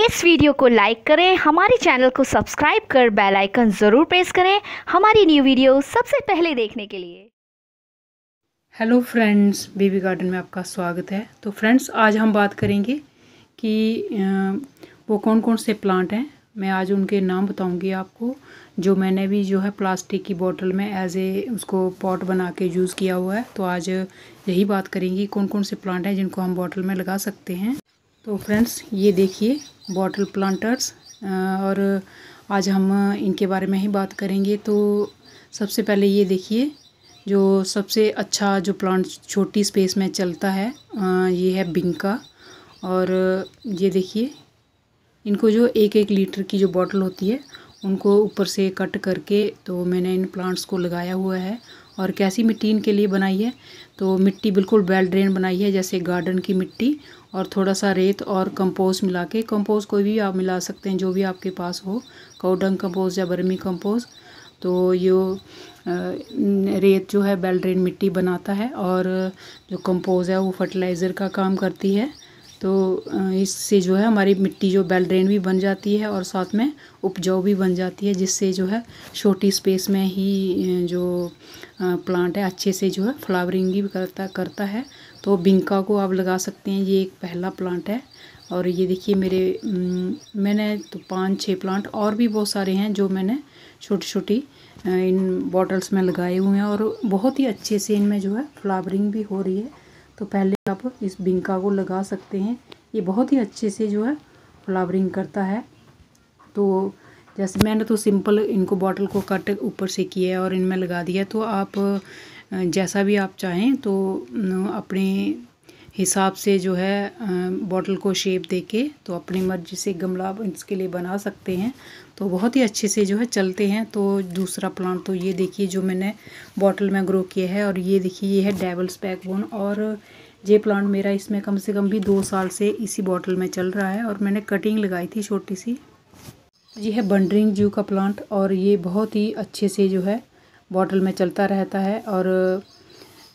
इस वीडियो को लाइक करें हमारे चैनल को सब्सक्राइब कर बेल आइकन ज़रूर प्रेस करें हमारी न्यू वीडियो सबसे पहले देखने के लिए हेलो फ्रेंड्स बेबी गार्डन में आपका स्वागत है तो फ्रेंड्स आज हम बात करेंगे कि वो कौन कौन से प्लांट हैं मैं आज उनके नाम बताऊंगी आपको जो मैंने भी जो है प्लास्टिक की बोतल में एज ए उसको पॉट बना के यूज़ किया हुआ है तो आज यही बात करेंगी कौन कौन से प्लांट हैं जिनको हम बॉटल में लगा सकते हैं तो फ्रेंड्स ये देखिए बॉटल प्लांटर्स uh, और आज हम इनके बारे में ही बात करेंगे तो सबसे पहले ये देखिए जो सबसे अच्छा जो प्लांट छोटी स्पेस में चलता है uh, ये है बिंका और ये देखिए इनको जो एक एक लीटर की जो बॉटल होती है उनको ऊपर से कट करके तो मैंने इन प्लांट्स को लगाया हुआ है और कैसी मिट्टी इनके लिए बनाई है तो मिट्टी बिल्कुल वेल ड्रेन बनाई है जैसे गार्डन की मिट्टी और थोड़ा सा रेत और कंपोज मिला के कंपोज कोई भी आप मिला सकते हैं जो भी आपके पास हो कौडंग कम्पोज या बर्मी कम्पोज तो ये रेत जो है बेल्ड्रेन मिट्टी बनाता है और जो कंपोज है वो फर्टिलाइज़र का काम करती है तो इससे जो है हमारी मिट्टी जो बेल ड्रेन भी बन जाती है और साथ में उपजाऊ भी बन जाती है जिससे जो है छोटी स्पेस में ही जो प्लांट है अच्छे से जो है फ्लावरिंग भी करता करता है तो बिंका को आप लगा सकते हैं ये एक पहला प्लांट है और ये देखिए मेरे मैंने तो पाँच छः प्लांट और भी बहुत सारे हैं जो मैंने छोटी छोटी इन बॉटल्स में लगाए हुए हैं और बहुत ही अच्छे से इनमें जो है फ्लावरिंग भी हो रही है तो पहले आप इस बिंका को लगा सकते हैं ये बहुत ही अच्छे से जो है फ्लावरिंग करता है तो जैसे मैंने तो सिंपल इनको बॉटल को कट ऊपर से किया है और इनमें लगा दिया तो आप जैसा भी आप चाहें तो अपने हिसाब से जो है बॉटल को शेप दे के तो अपनी मर्ज़ी से गमला आप इसके लिए बना सकते हैं तो बहुत ही अच्छे से जो है चलते हैं तो दूसरा प्लांट तो ये देखिए जो मैंने बॉटल में ग्रो किया है और ये देखिए ये है डेवल्स बोन और ये प्लांट मेरा इसमें कम से कम भी दो साल से इसी बॉटल में चल रहा है और मैंने कटिंग लगाई थी छोटी सी ये है बंडरिंग जू का प्लांट और ये बहुत ही अच्छे से जो है बॉटल में चलता रहता है और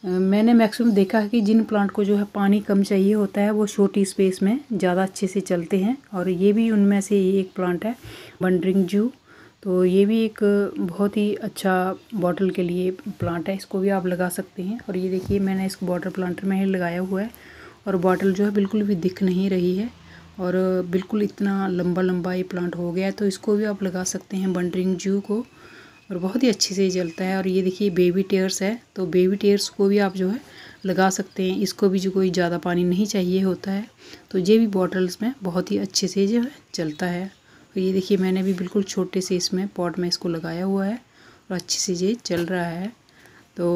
मैंने मैक्सिमम देखा है कि जिन प्लांट को जो है पानी कम चाहिए होता है वो छोटी स्पेस में ज़्यादा अच्छे से चलते हैं और ये भी उनमें से ही एक प्लांट है बंडरिंग जू तो ये भी एक बहुत ही अच्छा बॉटल के लिए प्लांट है इसको भी आप लगा सकते हैं और ये देखिए मैंने इसको बॉटल प्लांटर में ही लगाया हुआ है और बॉटल जो है बिल्कुल भी दिख नहीं रही है और बिल्कुल इतना लंबा लंबा ये प्लांट हो गया है तो इसको भी आप लगा सकते हैं बंडरिंग जू को और बहुत ही अच्छे से ये जलता है और ये देखिए बेबी टेयर्स है तो बेबी टेयर्स को भी आप जो है लगा सकते हैं इसको भी जो कोई ज़्यादा पानी नहीं चाहिए होता है तो ये भी बॉटल्स में बहुत ही अच्छे से जो है चलता है और ये देखिए मैंने भी बिल्कुल छोटे से इसमें पॉट में इसको लगाया हुआ है और अच्छे से ये चल रहा है तो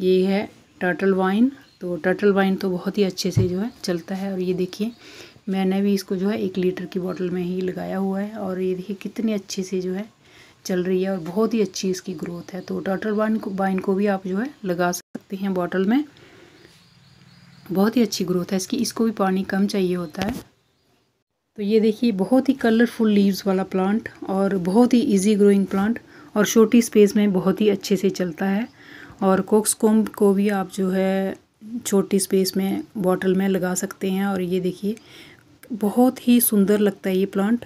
ये है टर्टल वाइन तो टर्टल वाइन तो बहुत ही अच्छे से जो है चलता है और ये देखिए मैंने भी इसको जो है एक लीटर की बॉटल में ही लगाया हुआ है और ये देखिए कितने अच्छे से जो है चल रही है और बहुत ही अच्छी इसकी ग्रोथ है तो टर्टल वाइन को वाइन को भी आप जो है लगा सकते हैं बॉटल में बहुत ही अच्छी ग्रोथ है इसकी इसको भी पानी कम चाहिए होता है तो ये देखिए बहुत ही कलरफुल लीव्स वाला प्लांट और बहुत ही इजी ग्रोइंग प्लांट और छोटी स्पेस में बहुत ही अच्छे से चलता है और कोक्सकोम को भी आप जो है छोटी स्पेस में बॉटल में लगा सकते हैं और ये देखिए बहुत ही सुंदर लगता है ये प्लांट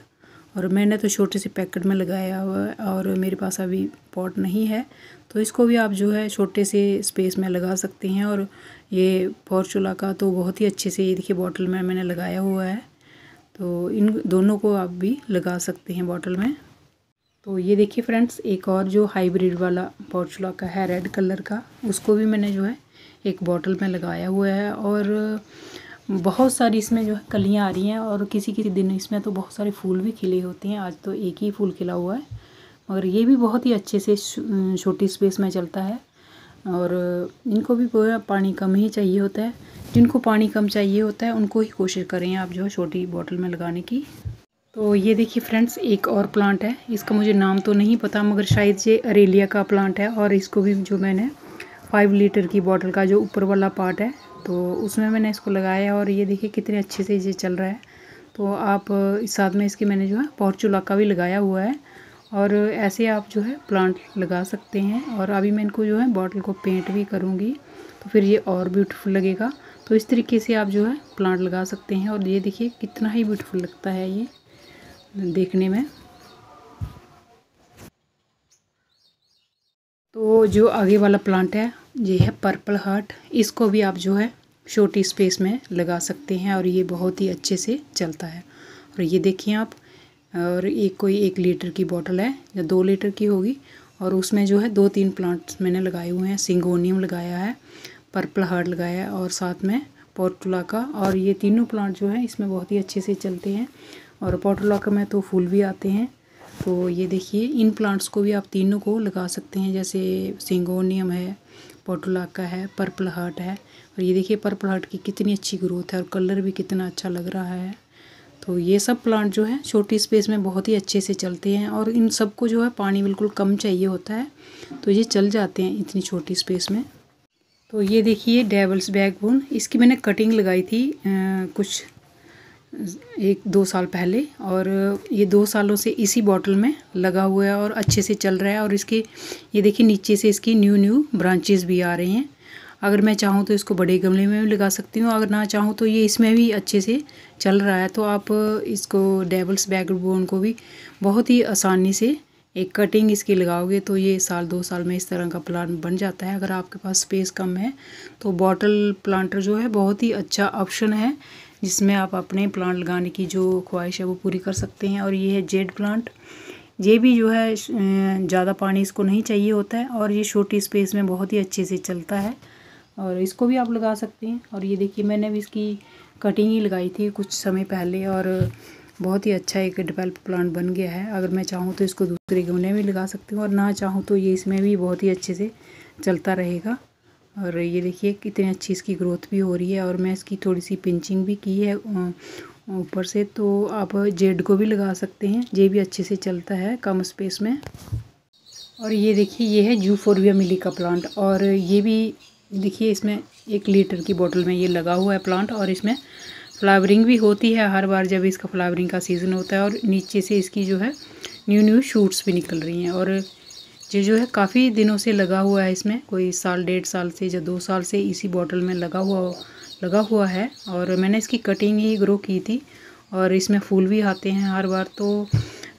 और मैंने तो छोटे से पैकेट में लगाया हुआ है और मेरे पास अभी पॉट नहीं है तो इसको भी आप जो है छोटे से स्पेस में लगा सकते हैं और ये फॉर्चूला का तो बहुत ही अच्छे से ये देखिए बॉटल में मैंने लगाया हुआ है तो इन दोनों को आप भी लगा सकते हैं बॉटल में तो ये देखिए फ्रेंड्स एक और जो हाइब्रिड वाला पॉर्चुला का है रेड कलर का उसको भी मैंने जो है एक बॉटल में लगाया हुआ है और बहुत सारी इसमें जो है कलियाँ आ रही हैं और किसी किसी दिन इसमें तो बहुत सारे फूल भी खिले होते हैं आज तो एक ही फूल खिला हुआ है मगर ये भी बहुत ही अच्छे से छोटी स्पेस में चलता है और इनको भी पानी कम ही चाहिए होता है जिनको पानी कम चाहिए होता है उनको ही कोशिश करें आप जो है छोटी बॉटल में लगाने की तो ये देखिए फ्रेंड्स एक और प्लांट है इसका मुझे नाम तो नहीं पता मगर शायद ये अरेलिया का प्लांट है और इसको भी जो मैंने फाइव लीटर की बॉटल का जो ऊपर वाला पार्ट है तो उसमें मैंने इसको लगाया और ये देखिए कितने अच्छे से ये चल रहा है तो आप इस साथ में इसके मैंने जो है पॉर्चूला का भी लगाया हुआ है और ऐसे आप जो है प्लांट लगा सकते हैं और अभी मैं इनको जो है बॉटल को पेंट भी करूँगी तो फिर ये और ब्यूटीफुल लगेगा तो इस तरीके से आप जो है प्लांट लगा सकते हैं और ये देखिए कितना ही ब्यूटीफुल लगता है ये देखने में तो जो आगे वाला प्लांट है ये है पर्पल हार्ट इसको भी आप जो है छोटी स्पेस में लगा सकते हैं और ये बहुत ही अच्छे से चलता है और ये देखिए आप और एक कोई एक लीटर की बॉटल है या दो लीटर की होगी और उसमें जो है दो तीन प्लांट्स मैंने लगाए हुए हैं सिंगोनियम लगाया है पर्पल हार्ट लगाया है और साथ में पोर्टुला का और ये तीनों प्लांट जो है इसमें बहुत ही अच्छे से चलते हैं और पोर्टुला का में तो फूल भी आते हैं तो ये देखिए इन प्लांट्स को भी आप तीनों को लगा सकते हैं जैसे सिंगोनियम है पॉटुला का है पर्पल हार्ट है और ये देखिए पर्पल हार्ट की कितनी अच्छी ग्रोथ है और कलर भी कितना अच्छा लग रहा है तो ये सब प्लांट जो है छोटी स्पेस में बहुत ही अच्छे से चलते हैं और इन सबको जो है पानी बिल्कुल कम चाहिए होता है तो ये चल जाते हैं इतनी छोटी स्पेस में तो ये देखिए डेवल्स बैकबोन इसकी मैंने कटिंग लगाई थी आ, कुछ एक दो साल पहले और ये दो सालों से इसी बॉटल में लगा हुआ है और अच्छे से चल रहा है और इसके ये देखिए नीचे से इसकी न्यू न्यू ब्रांचेस भी आ रही हैं अगर मैं चाहूँ तो इसको बड़े गमले में भी लगा सकती हूँ अगर ना चाहूँ तो ये इसमें भी अच्छे से चल रहा है तो आप इसको डेबल्स बैकबोन को भी बहुत ही आसानी से एक कटिंग इसकी लगाओगे तो ये साल दो साल में इस तरह का प्लान बन जाता है अगर आपके पास स्पेस कम है तो बॉटल प्लांटर जो है बहुत ही अच्छा ऑप्शन है जिसमें आप अपने प्लांट लगाने की जो ख्वाहिश है वो पूरी कर सकते हैं और ये है जेड प्लांट ये भी जो है अं, ज़्यादा पानी इसको नहीं चाहिए होता है और ये छोटी स्पेस में बहुत ही अच्छे से चलता है और इसको भी आप लगा सकते हैं और ये देखिए मैंने भी इसकी कटिंग ही लगाई थी कुछ समय पहले और बहुत ही अच्छा एक डिवेल्प प्लांट बन गया है अगर मैं चाहूँ तो इसको दूसरे गमले में लगा सकती हूँ और ना चाहूँ तो ये इसमें भी बहुत ही अच्छे से चलता रहेगा और ये देखिए कितनी अच्छी इसकी ग्रोथ भी हो रही है और मैं इसकी थोड़ी सी पिंचिंग भी की है ऊपर से तो आप जेड को भी लगा सकते हैं ये भी अच्छे से चलता है कम स्पेस में और ये देखिए ये है जू फोरविया मिली का प्लांट और ये भी देखिए इसमें एक लीटर की बोतल में ये लगा हुआ है प्लांट और इसमें फ्लावरिंग भी होती है हर बार जब इसका फ्लावरिंग का सीज़न होता है और नीचे से इसकी जो है न्यू न्यू शूट्स भी निकल रही हैं और ये जो है काफ़ी दिनों से लगा हुआ है इसमें कोई साल डेढ़ साल से या दो साल से इसी बॉटल में लगा हुआ लगा हुआ है और मैंने इसकी कटिंग ही ग्रो की थी और इसमें फूल भी आते हैं हर बार तो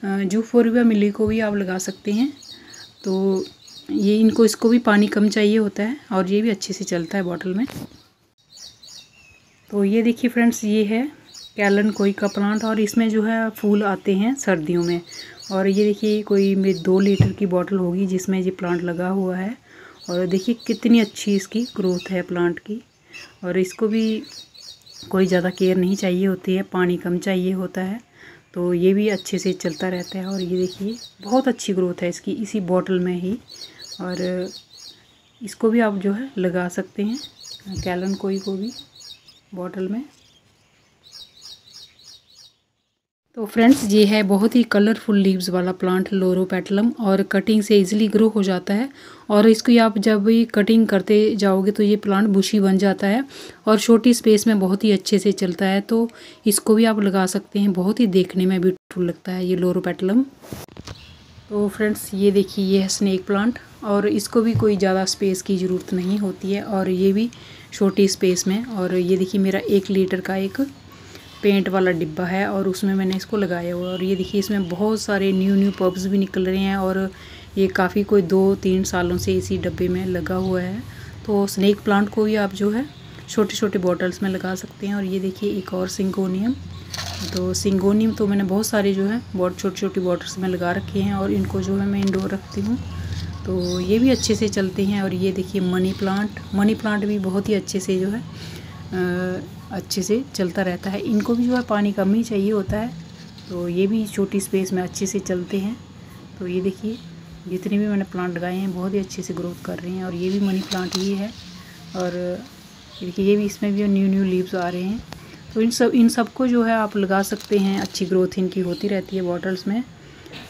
जू फोर मिली को भी आप लगा सकते हैं तो ये इनको इसको भी पानी कम चाहिए होता है और ये भी अच्छे से चलता है बॉटल में तो ये देखिए फ्रेंड्स ये है कैलन कोई का प्लांट और इसमें जो है फूल आते हैं सर्दियों में और ये देखिए कोई मेरी दो लीटर की बॉटल होगी जिसमें ये प्लांट लगा हुआ है और देखिए कितनी अच्छी इसकी ग्रोथ है प्लांट की और इसको भी कोई ज़्यादा केयर नहीं चाहिए होती है पानी कम चाहिए होता है तो ये भी अच्छे से चलता रहता है और ये देखिए बहुत अच्छी ग्रोथ है इसकी इसी बॉटल में ही और इसको भी आप जो है लगा सकते हैं कैलन कोई को भी बॉटल में तो फ्रेंड्स ये है बहुत ही कलरफुल लीव्स वाला प्लांट लोरो पेटलम और कटिंग से इजीली ग्रो हो जाता है और इसको आप जब भी कटिंग करते जाओगे तो ये प्लांट बुशी बन जाता है और छोटी स्पेस में बहुत ही अच्छे से चलता है तो इसको भी आप लगा सकते हैं बहुत ही देखने में ब्यूटीफुल लगता है ये लोरो पेटलम तो फ्रेंड्स ये देखिए ये है स्नैक प्लांट और इसको भी कोई ज़्यादा स्पेस की ज़रूरत नहीं होती है और ये भी छोटी स्पेस में और ये देखिए मेरा एक लीटर का एक पेंट वाला डिब्बा है और उसमें मैंने इसको लगाया हुआ और ये देखिए इसमें बहुत सारे न्यू न्यू पब्स भी निकल रहे हैं और ये काफ़ी कोई दो तीन सालों से इसी डब्बे में लगा हुआ है तो स्नैक प्लांट को भी आप जो है छोटे छोटे बॉटल्स में लगा सकते हैं और ये देखिए एक और सिंगोनियम तो सिंगोनियम तो मैंने बहुत सारे जो है बहुत छोटी छोटी बॉटल्स में लगा रखे हैं और इनको जो है मैं इंडोर रखती हूँ तो ये भी अच्छे से चलते हैं और ये देखिए मनी प्लांट मनी प्लांट भी बहुत ही अच्छे से जो है आ, अच्छे से चलता रहता है इनको भी जो है पानी कम ही चाहिए होता है तो ये भी छोटी स्पेस में अच्छे से चलते हैं तो ये देखिए जितने भी मैंने प्लांट लगाए हैं बहुत ही अच्छे से ग्रोथ कर रहे हैं और ये भी मनी प्लांट ही है और देखिए ये भी इसमें भी न्यू न्यू लीव्स आ रहे हैं तो इन सब इन सबको जो है आप लगा सकते हैं अच्छी ग्रोथ इनकी होती रहती है बॉटल्स में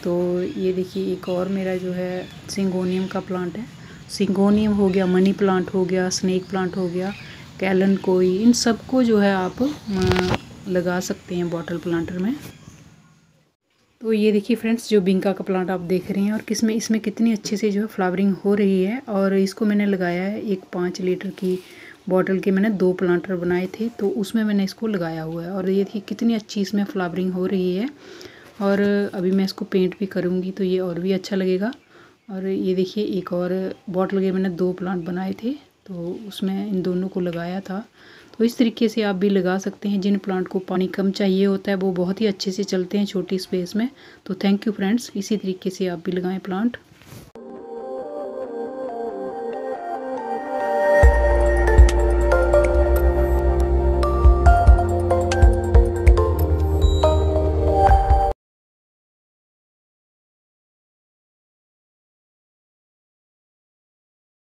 तो ये देखिए एक और मेरा जो है सिंगोनियम का प्लांट है सिंगोनियम हो गया मनी प्लांट हो गया स्नेक प्लांट हो गया कैलन कोई इन सबको जो है आप लगा सकते हैं बॉटल प्लांटर में तो ये देखिए फ्रेंड्स जो बिंका का प्लांट आप देख रहे हैं और किस में इसमें कितनी अच्छे से जो है फ्लावरिंग हो रही है और इसको मैंने लगाया है एक पाँच लीटर की बॉटल के मैंने दो प्लांटर बनाए थे तो उसमें मैंने इसको लगाया हुआ है और ये देखिए कितनी अच्छी इसमें फ्लावरिंग हो रही है और अभी मैं इसको पेंट भी करूँगी तो ये और भी अच्छा लगेगा और ये देखिए एक और बॉटल के मैंने दो प्लांट बनाए थे तो उसमें इन दोनों को लगाया था तो इस तरीके से आप भी लगा सकते हैं जिन प्लांट को पानी कम चाहिए होता है वो बहुत ही अच्छे से चलते हैं छोटी स्पेस में तो थैंक यू फ्रेंड्स इसी तरीके से आप भी लगाएं प्लांट